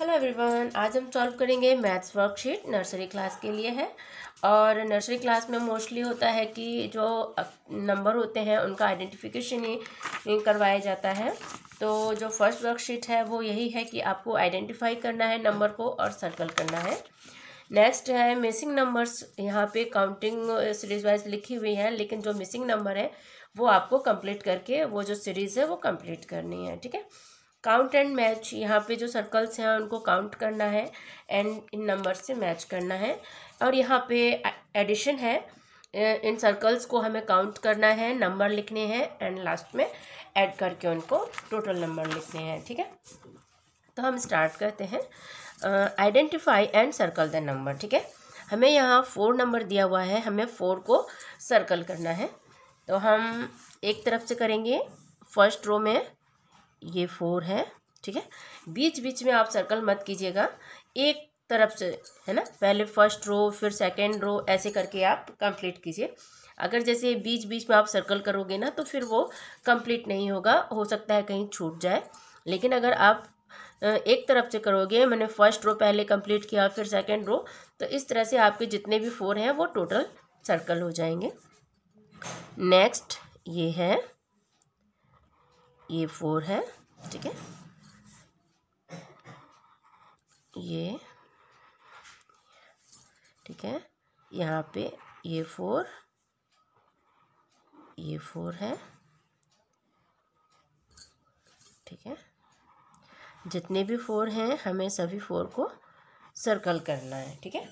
hello everyone आज हम solve करेंगे मैथ्स वर्कशीट नर्सरी क्लास के लिए है और नर्सरी क्लास में मोस्टली होता है कि जो नंबर होते हैं उनका आइडेंटिफिकेशन ही करवाया जाता है तो जो फर्स्ट वर्कशीट है वो यही है कि आपको आइडेंटिफाई करना है नंबर को और सर्कल करना है नेक्स्ट है मिसिंग नंबर्स यहाँ पे काउंटिंग सीरीज वाइज लिखी हुई है लेकिन जो मिसिंग नंबर है वो आपको कंप्लीट करके वो जो सीरीज़ है वो कंप्लीट करनी है ठीक है काउंट एंड मैच यहाँ पे जो सर्कल्स हैं उनको काउंट करना है एंड इन नंबर से मैच करना है और यहाँ पे एडिशन है इन सर्कल्स को हमें काउंट करना है नंबर लिखने हैं एंड लास्ट में ऐड करके उनको टोटल नंबर लिखने हैं ठीक है तो हम स्टार्ट करते हैं identify and circle the number ठीक है हमें यहाँ फोर नंबर दिया हुआ है हमें फोर को सर्कल करना है तो हम एक तरफ से करेंगे फर्स्ट रो में ये फोर है ठीक है बीच बीच में आप सर्कल मत कीजिएगा एक तरफ से है ना पहले फर्स्ट रो फिर सेकेंड रो ऐसे करके आप कंप्लीट कीजिए अगर जैसे बीच बीच में आप सर्कल करोगे ना तो फिर वो कंप्लीट नहीं होगा हो सकता है कहीं छूट जाए लेकिन अगर आप एक तरफ से करोगे मैंने फर्स्ट रो पहले कंप्लीट किया फिर सेकंड रो तो इस तरह से आपके जितने भी फोर हैं वो टोटल सर्कल हो जाएंगे नेक्स्ट ये है ये फोर है ठीक है ये ठीक है यहाँ पे ये फोर ये फोर है ठीक है जितने भी फोर हैं हमें सभी फोर को सर्कल करना है ठीक है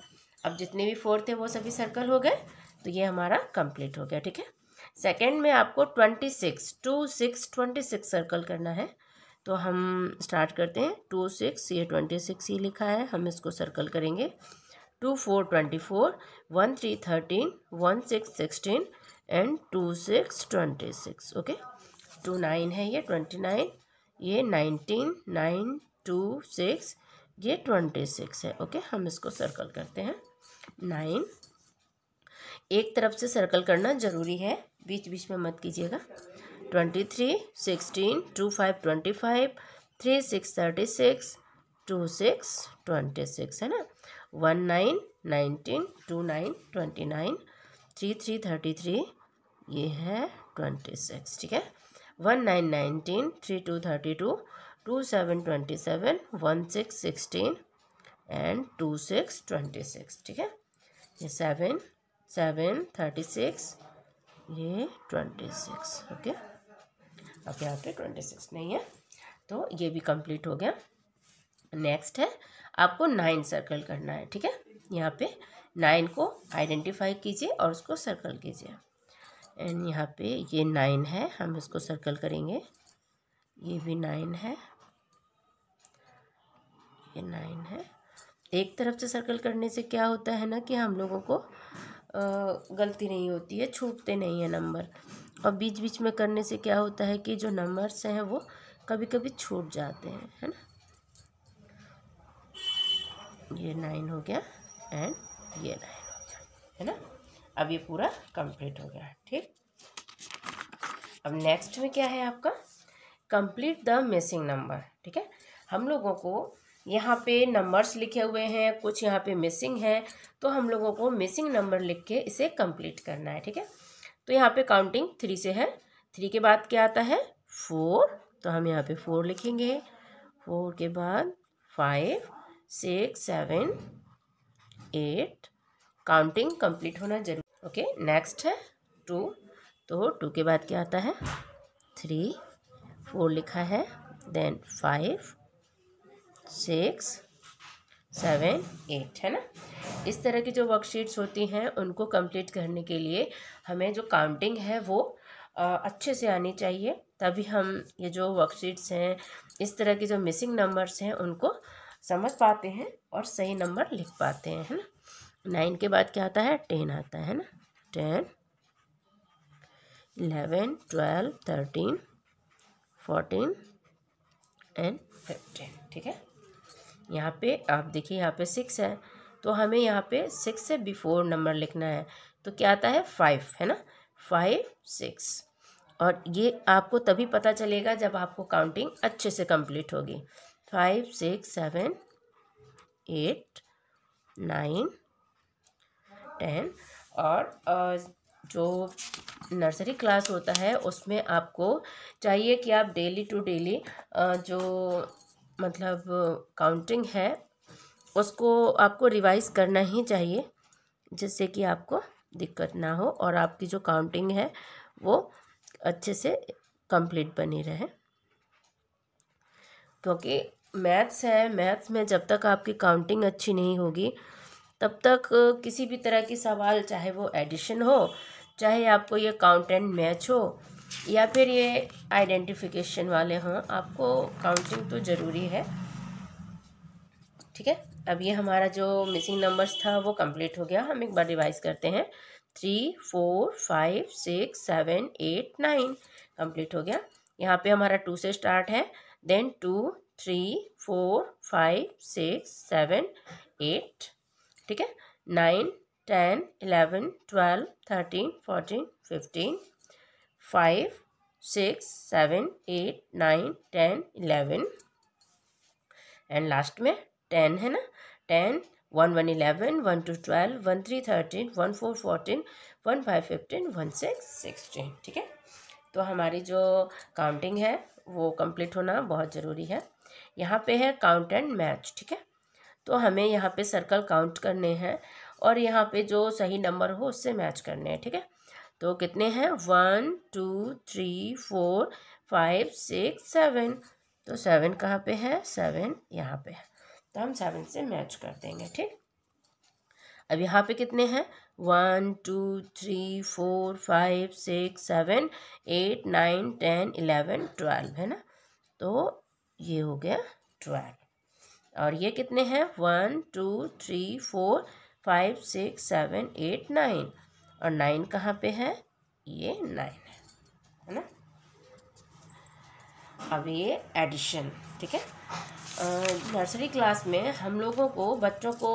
अब जितने भी फोर थे वो सभी सर्कल हो गए तो ये हमारा कंप्लीट हो गया ठीक है सेकेंड में आपको twenty six two six twenty six circle करना है तो हम स्टार्ट करते हैं टू सिक्स ये ट्वेंटी सिक्स ही लिखा है हम इसको सर्कल करेंगे two four twenty four one three thirteen one six sixteen and two six twenty six okay two nine है ये ट्वेंटी नाइन ये नाइनटीन नाइन टू सिक्स ये ट्वेंटी सिक्स है ओके हम इसको सर्कल करते हैं नाइन एक तरफ से सर्कल करना ज़रूरी है बीच बीच में मत कीजिएगा twenty three sixteen two five twenty five three six thirty six two six twenty six है ना one nine nineteen two nine twenty nine three three thirty three ये है ट्वेंटी सिक्स ठीक है one nine nineteen three two thirty two two seven twenty seven one six sixteen and two six twenty six ठीक है ये seven seven thirty six ये twenty six okay अब यहाँ पे ट्वेंटी सिक्स नहीं है तो ये भी कंप्लीट हो गया नेक्स्ट है आपको नाइन सर्कल करना है ठीक है यहाँ पे नाइन को आइडेंटिफाई कीजिए और उसको सर्कल कीजिए एंड यहाँ पे ये नाइन है हम इसको सर्कल करेंगे ये भी नाइन है ये नाइन है एक तरफ से सर्कल करने से क्या होता है ना कि हम लोगों को गलती नहीं होती है छूटते नहीं है नंबर और बीच बीच में करने से क्या होता है कि जो नंबर्स हैं वो कभी कभी छूट जाते हैं है ना ये नाइन हो गया एंड ये नाइन हो गया है ना अब ये पूरा कंप्लीट हो गया ठीक अब नेक्स्ट में क्या है आपका कंप्लीट द मिसिंग नंबर ठीक है हम लोगों को यहाँ पे नंबर्स लिखे हुए हैं कुछ यहाँ पे मिसिंग है तो हम लोगों को मिसिंग नंबर लिख के इसे कंप्लीट करना है ठीक है तो यहाँ पे काउंटिंग थ्री से है थ्री के बाद क्या आता है फोर तो हम यहाँ पे फोर लिखेंगे फोर के बाद five six seven eight counting complete होना जरूरी ओके नेक्स्ट है टू तो टू के बाद क्या आता है थ्री फोर लिखा है then five six seven eight है ना इस तरह की जो वर्कशीट्स होती हैं उनको कंप्लीट करने के लिए हमें जो काउंटिंग है वो अच्छे से आनी चाहिए तभी हम ये जो वर्कशीट्स हैं इस तरह के जो मिसिंग नंबर्स हैं उनको समझ पाते हैं और सही नंबर लिख पाते हैं है ना नाइन के बाद क्या आता है टेन आता है ना ten eleven twelve thirteen fourteen and fifteen ठीक है यहाँ पे आप देखिए यहाँ पे सिक्स है तो हमें यहाँ पे सिक्स से बिफोर नंबर लिखना है तो क्या आता है फाइव है ना फाइव सिक्स और ये आपको तभी पता चलेगा जब आपको काउंटिंग अच्छे से कंप्लीट होगी five six seven eight nine ten और जो नर्सरी क्लास होता है उसमें आपको चाहिए कि आप डेली टू डेली जो मतलब काउंटिंग है उसको आपको रिवाइज़ करना ही चाहिए जिससे कि आपको दिक्कत ना हो और आपकी जो काउंटिंग है वो अच्छे से कंप्लीट बनी रहे क्योंकि मैथ्स है मैथ्स में जब तक आपकी काउंटिंग अच्छी नहीं होगी तब तक किसी भी तरह की सवाल चाहे वो एडिशन हो चाहे आपको ये काउंटेंट मैच हो या फिर ये आइडेंटिफिकेशन वाले हों हाँ, आपको काउंटिंग तो ज़रूरी है ठीक है अब ये हमारा जो मिसिंग नंबर्स था वो कंप्लीट हो गया हम एक बार रिवाइज करते हैं three four five six seven eight nine complete हो गया यहाँ पे हमारा टू से स्टार्ट है then two three four five six seven eight ठीक है nine ten eleven twelve thirteen fourteen fifteen five six seven eight nine ten eleven and last में टेन है ना ten one one eleven one two twelve one three thirteen one four fourteen one five fifteen one six sixteen ठीक है तो हमारी जो counting है वो कंप्लीट होना बहुत ज़रूरी है यहाँ पे है काउंट एंड मैच ठीक है तो हमें यहाँ पे सर्कल काउंट करने हैं और यहाँ पे जो सही नंबर हो उससे मैच करने हैं ठीक है तो कितने हैं one two three four five six seven तो सेवन कहाँ पे है सेवन यहाँ पे है तो हम सेवन से मैच कर देंगे ठीक अब यहाँ पे कितने हैं one two three four five six seven eight nine ten eleven twelve है ना तो ये हो गया ट्वेल्व और ये कितने हैं one two three four five six seven eight nine और नाइन कहाँ पे है ये नाइन है है ना अब ये एडिशन ठीक है नर्सरी क्लास में हम लोगों को बच्चों को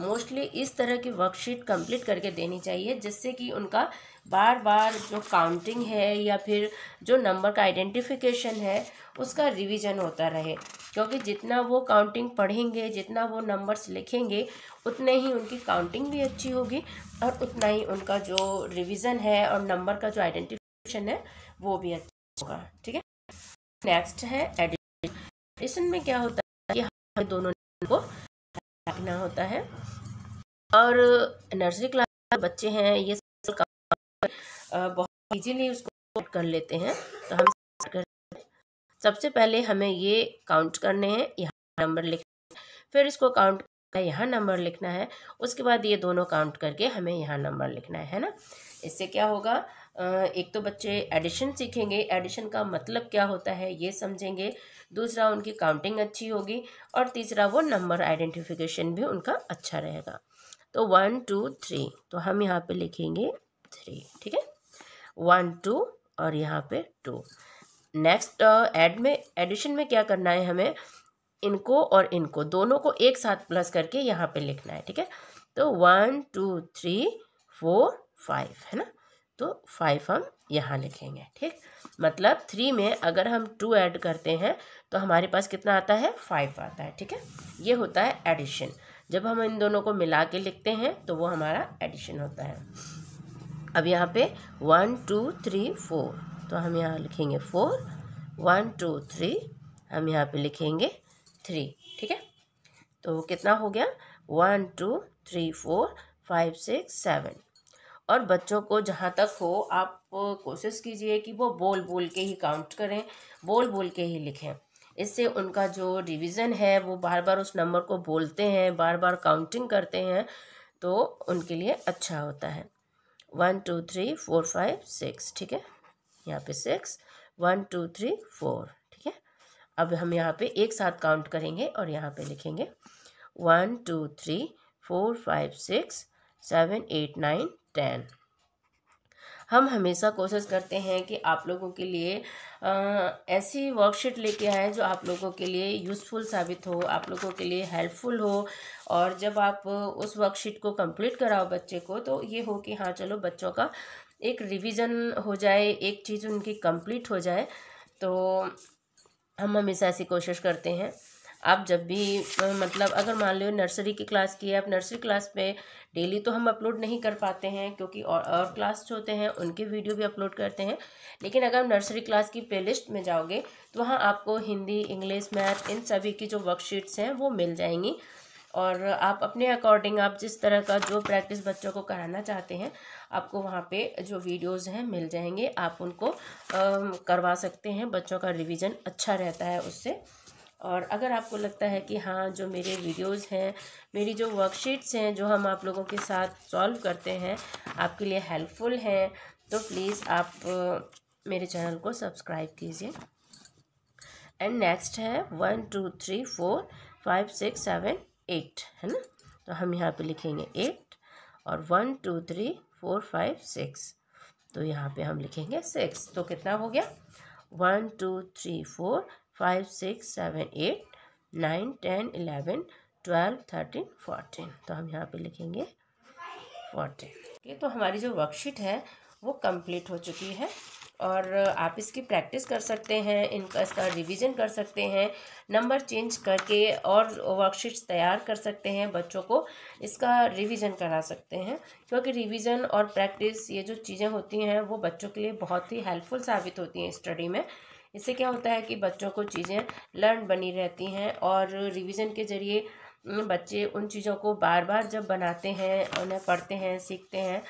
मोस्टली इस तरह की वर्कशीट कंप्लीट करके देनी चाहिए जिससे कि उनका बार बार जो काउंटिंग है या फिर जो नंबर का आइडेंटिफिकेशन है उसका रिवीजन होता रहे क्योंकि जितना वो काउंटिंग पढ़ेंगे जितना वो नंबर्स लिखेंगे उतने ही उनकी काउंटिंग भी अच्छी होगी और उतना ही उनका जो रिवीजन है और नंबर का जो आइडेंटिफिकेशन है वो भी अच्छा होगा ठीक है नेक्स्ट है एडिशन एडिशन में क्या होता है कि हमें दोनों को रखना होता है और नर्सरी क्लास बच्चे हैं ये बहुत इजीली उसको कर लेते हैं तो हम सबसे पहले हमें ये काउंट करने हैं यहाँ नंबर लिख फिर इसको काउंट करना है यहाँ नंबर लिखना है उसके बाद ये दोनों काउंट करके हमें यहाँ नंबर लिखना है है ना इससे क्या होगा एक तो बच्चे एडिशन सीखेंगे एडिशन का मतलब क्या होता है ये समझेंगे दूसरा उनकी काउंटिंग अच्छी होगी और तीसरा वो नंबर आइडेंटिफिकेशन भी उनका अच्छा रहेगा तो वन टू थ्री तो हम यहाँ पे लिखेंगे थ्री ठीक है वन टू और यहाँ पे टू नेक्स्ट एड uh, में एडिशन में क्या करना है हमें इनको और इनको दोनों को एक साथ प्लस करके यहाँ पे लिखना है ठीक है तो one two three four five है ना तो फाइव हम यहाँ लिखेंगे ठीक मतलब थ्री में अगर हम टू ऐड करते हैं तो हमारे पास कितना आता है फाइव आता है ठीक है ये होता है एडिशन जब हम इन दोनों को मिला के लिखते हैं तो वो हमारा एडिशन होता है अब यहाँ पे वन टू थ्री फोर तो हम यहाँ लिखेंगे फोर वन टू थ्री हम यहाँ पे लिखेंगे थ्री ठीक है तो कितना हो गया one two three four five six seven और बच्चों को जहाँ तक हो आप कोशिश कीजिए कि वो बोल बोल के ही काउंट करें बोल बोल के ही लिखें इससे उनका जो रिवीजन है वो बार बार उस नंबर को बोलते हैं बार बार काउंटिंग करते हैं तो उनके लिए अच्छा होता है one two three four five six ठीक है यहाँ पे six one two three four ठीक है अब हम यहाँ पे एक साथ काउंट करेंगे और यहाँ पे लिखेंगे one two three four five six seven eight nine ten हम हमेशा कोशिश करते हैं कि आप लोगों के लिए आ, ऐसी वर्कशीट लेके आए जो आप लोगों के लिए यूज़फुल साबित हो आप लोगों के लिए हेल्पफुल हो और जब आप उस वर्कशीट को कंप्लीट कराओ बच्चे को तो ये हो कि हाँ चलो बच्चों का एक रिवीजन हो जाए एक चीज़ उनकी कंप्लीट हो जाए तो हम हमेशा ऐसी कोशिश करते हैं आप जब भी मतलब अगर मान लो नर्सरी की क्लास की है आप नर्सरी क्लास में डेली तो हम अपलोड नहीं कर पाते हैं क्योंकि और और क्लास होते हैं उनके वीडियो भी अपलोड करते हैं लेकिन अगर आप नर्सरी क्लास की प्लेलिस्ट में जाओगे तो वहाँ आपको हिंदी इंग्लिश मैथ इन सभी की जो वर्कशीट्स हैं वो मिल जाएंगी और आप अपने अकॉर्डिंग आप जिस तरह का जो प्रैक्टिस बच्चों को कराना चाहते हैं आपको वहाँ पे जो वीडियोस हैं मिल जाएंगे आप उनको आ, करवा सकते हैं बच्चों का रिवीजन अच्छा रहता है उससे और अगर आपको लगता है कि हाँ जो मेरे वीडियोस हैं मेरी जो वर्कशीट्स हैं जो हम आप लोगों के साथ सॉल्व करते हैं आपके लिए हेल्पफुल हैं तो प्लीज़ आप मेरे चैनल को सब्सक्राइब कीजिए एंड नेक्स्ट है one two three four five six seven eight है ना तो हम यहाँ पे लिखेंगे एट और one two three four five six तो यहाँ पे हम लिखेंगे सिक्स तो कितना हो गया one two three four five six seven eight nine ten eleven twelve thirteen fourteen तो हम यहाँ पे लिखेंगे फोर्टीन ठीक तो हमारी जो वर्कशीट है वो कंप्लीट हो चुकी है और आप इसकी प्रैक्टिस कर सकते हैं इनका इसका रिवीजन कर सकते हैं नंबर चेंज करके और वर्कशीट्स तैयार कर सकते हैं बच्चों को इसका रिवीजन करा सकते हैं क्योंकि रिवीजन और प्रैक्टिस ये जो चीज़ें होती हैं वो बच्चों के लिए बहुत ही हेल्पफुल साबित होती हैं स्टडी में इससे क्या होता है कि बच्चों को चीज़ें लर्न बनी रहती हैं और रिवीजन के ज़रिए बच्चे उन चीज़ों को बार बार जब बनाते हैं उन्हें पढ़ते हैं सीखते हैं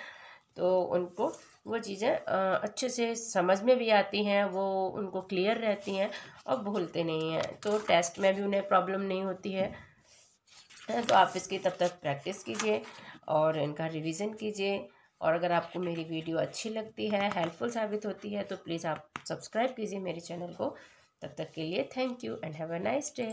तो उनको वो चीज़ें अच्छे से समझ में भी आती हैं वो उनको क्लियर रहती हैं और भूलते नहीं हैं तो टेस्ट में भी उन्हें प्रॉब्लम नहीं होती है तो आप इसकी तब तक प्रैक्टिस कीजिए और इनका रिवीजन कीजिए और अगर आपको मेरी वीडियो अच्छी लगती है हेल्पफुल साबित होती है तो प्लीज़ आप सब्सक्राइब कीजिए मेरे चैनल को तब तक के लिए thank you and have a nice day